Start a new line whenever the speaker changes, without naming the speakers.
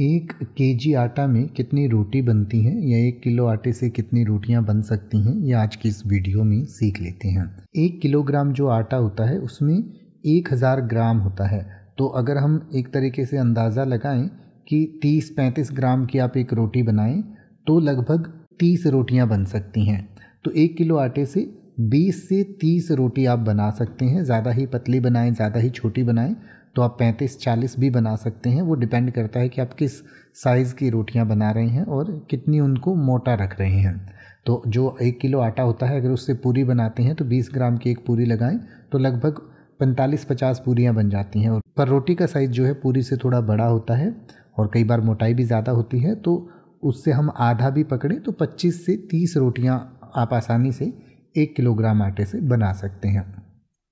एक केजी आटा में कितनी रोटी बनती हैं या एक किलो आटे से कितनी रोटियां बन सकती हैं ये आज की इस वीडियो में सीख लेते हैं एक किलोग्राम जो आटा होता है उसमें एक हज़ार ग्राम होता है तो अगर हम एक तरीके से अंदाज़ा लगाएं कि तीस पैंतीस ग्राम की आप एक रोटी बनाएं तो लगभग तीस रोटियां बन सकती हैं तो एक किलो आटे से बीस से तीस रोटी आप बना सकते हैं ज़्यादा ही पतली बनाएं ज़्यादा ही छोटी बनाएं तो आप पैंतीस चालीस भी बना सकते हैं वो डिपेंड करता है कि आप किस साइज़ की रोटियां बना रहे हैं और कितनी उनको मोटा रख रहे हैं तो जो एक किलो आटा होता है अगर उससे पूरी बनाते हैं तो बीस ग्राम की एक पूरी लगाएं तो लगभग पैंतालीस पचास पूरियाँ बन जाती हैं और पर रोटी का साइज़ जो है पूरी से थोड़ा बड़ा होता है और कई बार मोटाई भी ज़्यादा होती है तो उससे हम आधा भी पकड़ें तो 25 से 30 रोटियां आप आसानी से एक किलोग्राम आटे से बना सकते हैं